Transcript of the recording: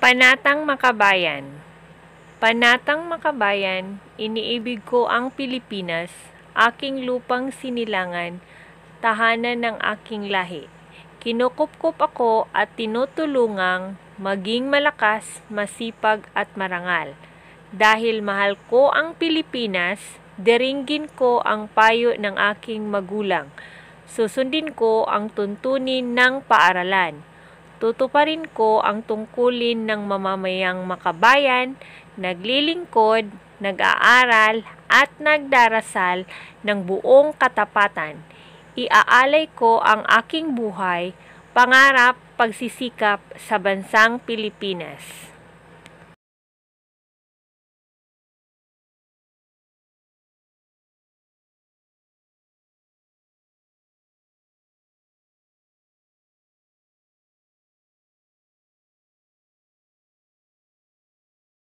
Panatang Makabayan Panatang Makabayan, iniibig ko ang Pilipinas, aking lupang sinilangan, tahanan ng aking lahi. Kinukupkup ako at tinutulungang maging malakas, masipag at marangal. Dahil mahal ko ang Pilipinas, deringin ko ang payo ng aking magulang. Susundin ko ang tuntunin ng paaralan tutuparin ko ang tungkulin ng mamamayang makabayan, naglilingkod, nag-aaral, at nagdarasal ng buong katapatan. Iaalay ko ang aking buhay, pangarap, pagsisikap sa bansang Pilipinas.